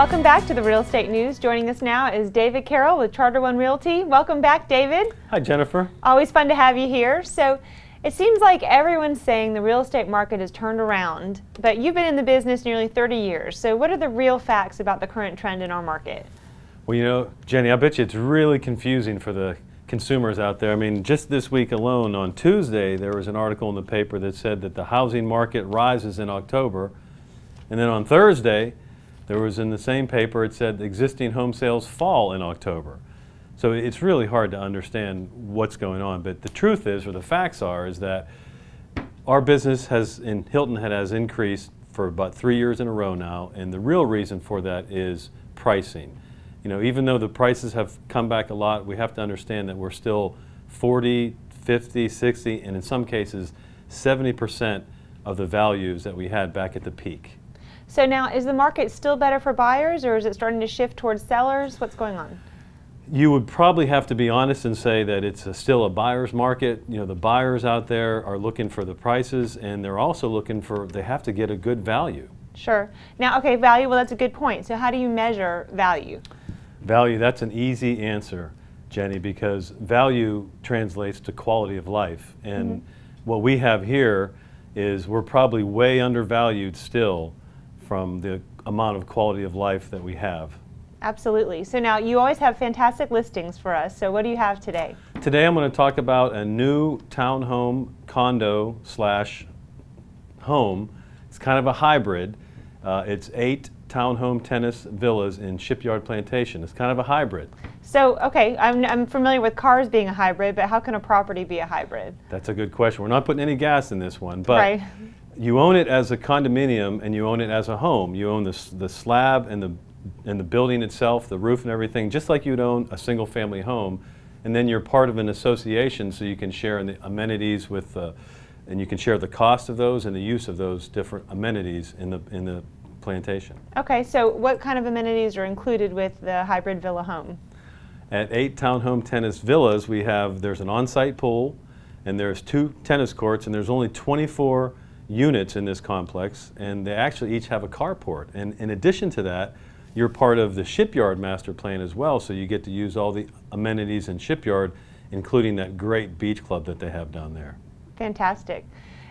Welcome back to the Real Estate News. Joining us now is David Carroll with Charter One Realty. Welcome back, David. Hi, Jennifer. Always fun to have you here. So, it seems like everyone's saying the real estate market has turned around, but you've been in the business nearly 30 years. So, what are the real facts about the current trend in our market? Well, you know, Jenny, I bet you it's really confusing for the consumers out there. I mean, just this week alone, on Tuesday, there was an article in the paper that said that the housing market rises in October. And then on Thursday, there was in the same paper, it said existing home sales fall in October. So it's really hard to understand what's going on. But the truth is, or the facts are, is that our business has, in Hilton Head, has increased for about three years in a row now. And the real reason for that is pricing. You know, even though the prices have come back a lot, we have to understand that we're still 40, 50, 60, and in some cases, 70% of the values that we had back at the peak. So now, is the market still better for buyers, or is it starting to shift towards sellers? What's going on? You would probably have to be honest and say that it's a, still a buyer's market. You know, the buyers out there are looking for the prices, and they're also looking for they have to get a good value. Sure. Now, okay, value. Well, that's a good point. So, how do you measure value? Value. That's an easy answer, Jenny, because value translates to quality of life, and mm -hmm. what we have here is we're probably way undervalued still from the amount of quality of life that we have. Absolutely. So now you always have fantastic listings for us. So what do you have today? Today I'm going to talk about a new townhome condo slash home. It's kind of a hybrid. Uh, it's eight townhome tennis villas in Shipyard Plantation. It's kind of a hybrid. So, okay, I'm, I'm familiar with cars being a hybrid, but how can a property be a hybrid? That's a good question. We're not putting any gas in this one, but right you own it as a condominium and you own it as a home. You own the, the slab and the, and the building itself, the roof and everything, just like you'd own a single family home. And then you're part of an association so you can share in the amenities with, the, uh, and you can share the cost of those and the use of those different amenities in the, in the plantation. Okay, so what kind of amenities are included with the hybrid villa home? At eight townhome tennis villas, we have, there's an on-site pool, and there's two tennis courts, and there's only 24 units in this complex, and they actually each have a carport. And in addition to that, you're part of the shipyard master plan as well, so you get to use all the amenities in shipyard, including that great beach club that they have down there. Fantastic.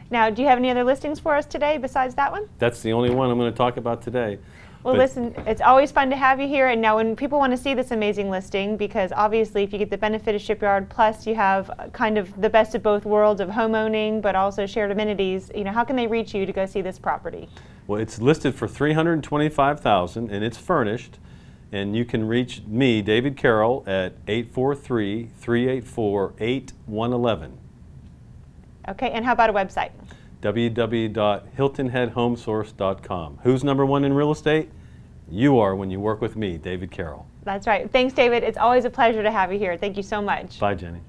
Now, do you have any other listings for us today besides that one? That's the only one I'm going to talk about today. Well, but listen, it's always fun to have you here. And now, when people want to see this amazing listing, because obviously, if you get the benefit of Shipyard Plus, you have uh, kind of the best of both worlds of home owning, but also shared amenities. You know, how can they reach you to go see this property? Well, it's listed for three hundred twenty-five thousand, and it's furnished. And you can reach me, David Carroll, at 843 384 8111. Okay, and how about a website? www.hiltonheadhomesource.com. Who's number one in real estate? You are when you work with me, David Carroll. That's right. Thanks, David. It's always a pleasure to have you here. Thank you so much. Bye, Jenny.